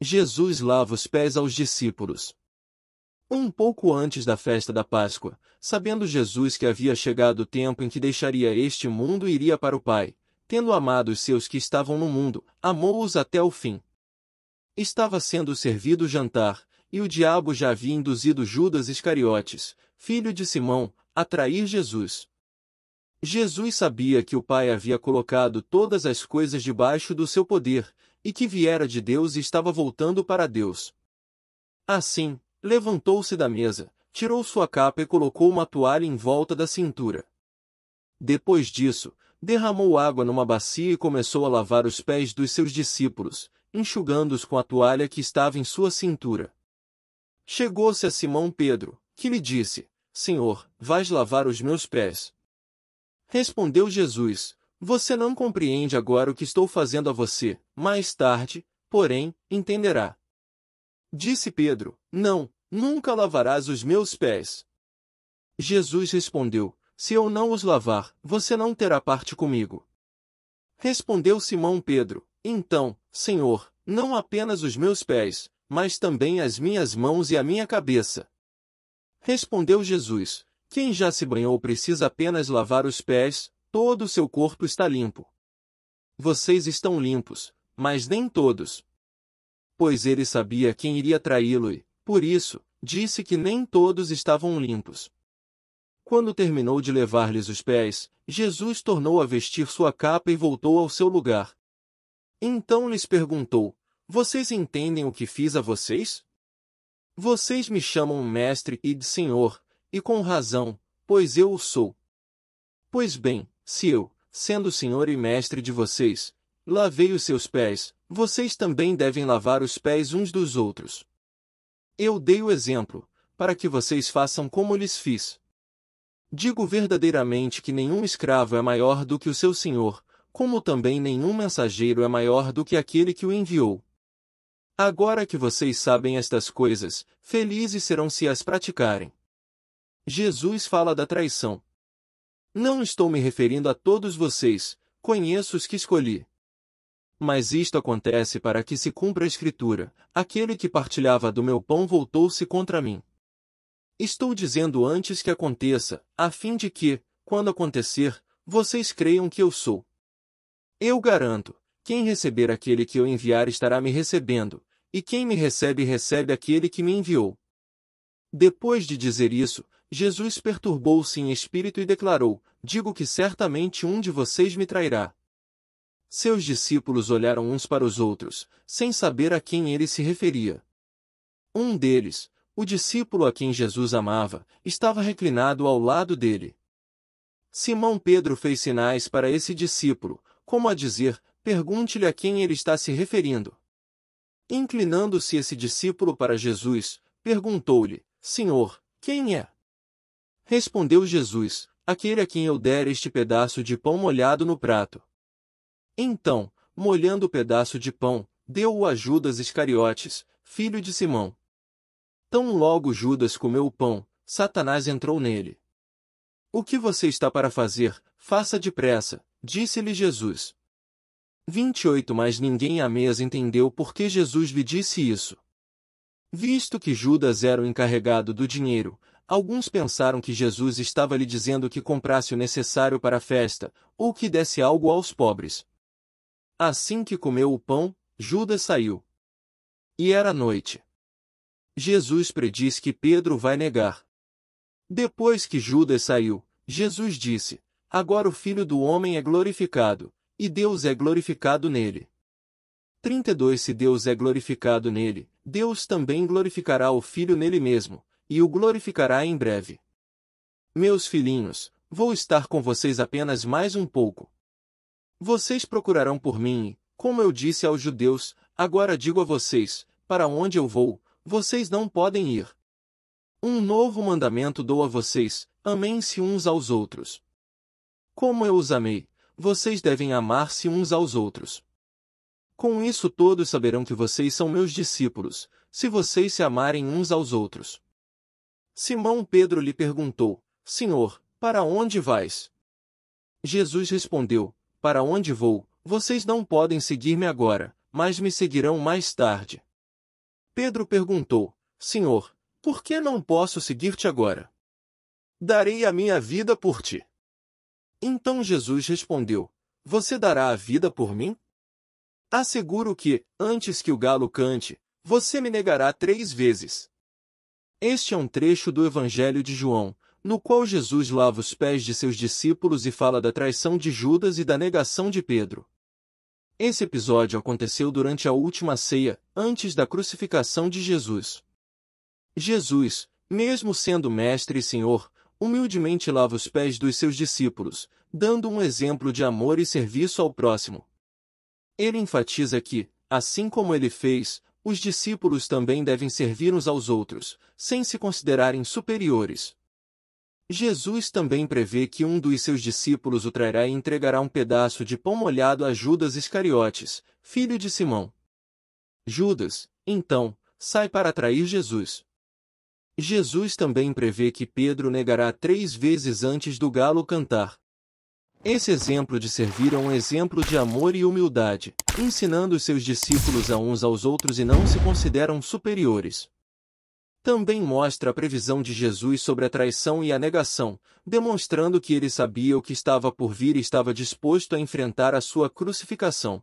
Jesus lava os pés aos discípulos. Um pouco antes da festa da Páscoa, sabendo Jesus que havia chegado o tempo em que deixaria este mundo e iria para o Pai, tendo amado os seus que estavam no mundo, amou-os até o fim. Estava sendo servido o jantar, e o diabo já havia induzido Judas Iscariotes, filho de Simão, a trair Jesus. Jesus sabia que o Pai havia colocado todas as coisas debaixo do seu poder, e que viera de Deus e estava voltando para Deus. Assim, levantou-se da mesa, tirou sua capa e colocou uma toalha em volta da cintura. Depois disso, derramou água numa bacia e começou a lavar os pés dos seus discípulos, enxugando-os com a toalha que estava em sua cintura. Chegou-se a Simão Pedro, que lhe disse: Senhor, vais lavar os meus pés. Respondeu Jesus, você não compreende agora o que estou fazendo a você, mais tarde, porém, entenderá. Disse Pedro, não, nunca lavarás os meus pés. Jesus respondeu, se eu não os lavar, você não terá parte comigo. Respondeu Simão Pedro, então, Senhor, não apenas os meus pés, mas também as minhas mãos e a minha cabeça. Respondeu Jesus, quem já se banhou precisa apenas lavar os pés, todo o seu corpo está limpo. Vocês estão limpos, mas nem todos. Pois ele sabia quem iria traí-lo e, por isso, disse que nem todos estavam limpos. Quando terminou de levar-lhes os pés, Jesus tornou a vestir sua capa e voltou ao seu lugar. Então lhes perguntou: Vocês entendem o que fiz a vocês? Vocês me chamam mestre e de senhor, e com razão, pois eu o sou. Pois bem, se eu, sendo senhor e mestre de vocês, lavei os seus pés, vocês também devem lavar os pés uns dos outros. Eu dei o exemplo, para que vocês façam como lhes fiz. Digo verdadeiramente que nenhum escravo é maior do que o seu senhor, como também nenhum mensageiro é maior do que aquele que o enviou. Agora que vocês sabem estas coisas, felizes serão se as praticarem. Jesus fala da traição. Não estou me referindo a todos vocês, conheço os que escolhi. Mas isto acontece para que se cumpra a Escritura: aquele que partilhava do meu pão voltou-se contra mim. Estou dizendo antes que aconteça, a fim de que, quando acontecer, vocês creiam que eu sou. Eu garanto: quem receber aquele que eu enviar estará me recebendo, e quem me recebe, recebe aquele que me enviou. Depois de dizer isso, Jesus perturbou-se em espírito e declarou: Digo que certamente um de vocês me trairá. Seus discípulos olharam uns para os outros, sem saber a quem ele se referia. Um deles, o discípulo a quem Jesus amava, estava reclinado ao lado dele. Simão Pedro fez sinais para esse discípulo, como a dizer: pergunte-lhe a quem ele está se referindo. Inclinando-se esse discípulo para Jesus, perguntou-lhe: Senhor, quem é? Respondeu Jesus, aquele a quem eu der este pedaço de pão molhado no prato. Então, molhando o pedaço de pão, deu-o a Judas Iscariotes, filho de Simão. Tão logo Judas comeu o pão, Satanás entrou nele. O que você está para fazer, faça depressa, disse-lhe Jesus. 28 Mas ninguém à mesa entendeu por que Jesus lhe disse isso. Visto que Judas era o encarregado do dinheiro, alguns pensaram que Jesus estava lhe dizendo que comprasse o necessário para a festa, ou que desse algo aos pobres. Assim que comeu o pão, Judas saiu. E era noite. Jesus prediz que Pedro vai negar. Depois que Judas saiu, Jesus disse: Agora o Filho do Homem é glorificado, e Deus é glorificado nele. 32 Se Deus é glorificado nele, Deus também glorificará o Filho nele mesmo, e o glorificará em breve. Meus filhinhos, vou estar com vocês apenas mais um pouco. Vocês procurarão por mim, como eu disse aos judeus, agora digo a vocês, para onde eu vou, vocês não podem ir. Um novo mandamento dou a vocês, amem-se uns aos outros. Como eu os amei, vocês devem amar-se uns aos outros. Com isso todos saberão que vocês são meus discípulos, se vocês se amarem uns aos outros. Simão Pedro lhe perguntou, Senhor, para onde vais? Jesus respondeu, Para onde vou? Vocês não podem seguir-me agora, mas me seguirão mais tarde. Pedro perguntou, Senhor, por que não posso seguir-te agora? Darei a minha vida por ti. Então Jesus respondeu, Você dará a vida por mim? Asseguro que, antes que o galo cante, você me negará três vezes. Este é um trecho do Evangelho de João, no qual Jesus lava os pés de seus discípulos e fala da traição de Judas e da negação de Pedro. Esse episódio aconteceu durante a última ceia, antes da crucificação de Jesus. Jesus, mesmo sendo mestre e senhor, humildemente lava os pés dos seus discípulos, dando um exemplo de amor e serviço ao próximo. Ele enfatiza que, assim como ele fez, os discípulos também devem servir uns aos outros, sem se considerarem superiores. Jesus também prevê que um dos seus discípulos o trairá e entregará um pedaço de pão molhado a Judas Iscariotes, filho de Simão. Judas, então, sai para trair Jesus. Jesus também prevê que Pedro negará três vezes antes do galo cantar. Esse exemplo de servir é um exemplo de amor e humildade, ensinando os seus discípulos a uns aos outros e não se consideram superiores. Também mostra a previsão de Jesus sobre a traição e a negação, demonstrando que ele sabia o que estava por vir e estava disposto a enfrentar a sua crucificação.